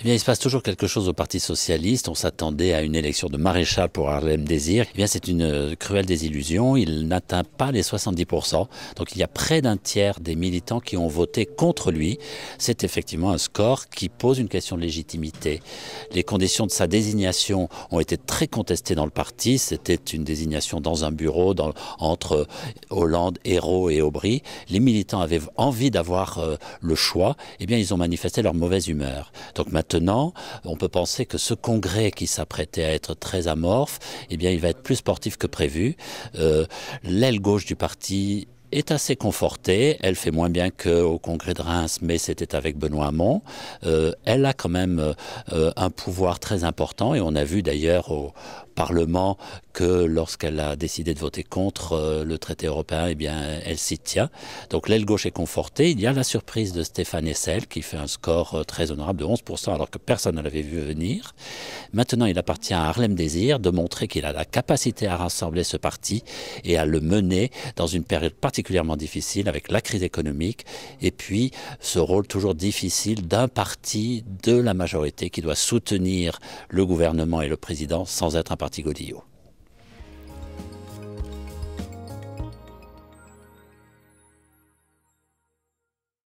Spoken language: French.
Eh bien, il se passe toujours quelque chose au Parti socialiste. On s'attendait à une élection de maréchal pour Harlem Désir. Eh bien, c'est une euh, cruelle désillusion. Il n'atteint pas les 70%. Donc, il y a près d'un tiers des militants qui ont voté contre lui. C'est effectivement un score qui pose une question de légitimité. Les conditions de sa désignation ont été très contestées dans le parti. C'était une désignation dans un bureau dans, entre euh, Hollande, Hérault et Aubry. Les militants avaient envie d'avoir euh, le choix. Eh bien, ils ont manifesté leur mauvaise humeur. Donc, maintenant, maintenant, on peut penser que ce congrès qui s'apprêtait à être très amorphe, eh bien, il va être plus sportif que prévu. Euh, l'aile gauche du parti est assez confortée. Elle fait moins bien qu'au congrès de Reims, mais c'était avec Benoît Hamon. Euh, elle a quand même euh, un pouvoir très important et on a vu d'ailleurs au, Parlement que lorsqu'elle a décidé de voter contre euh, le traité européen, eh bien, elle s'y tient. Donc l'aile gauche est confortée. Il y a la surprise de Stéphane Essel qui fait un score euh, très honorable de 11% alors que personne ne l'avait vu venir. Maintenant, il appartient à Harlem Désir de montrer qu'il a la capacité à rassembler ce parti et à le mener dans une période particulièrement difficile avec la crise économique et puis ce rôle toujours difficile d'un parti de la majorité qui doit soutenir le gouvernement et le président sans être un parti parti Godillot.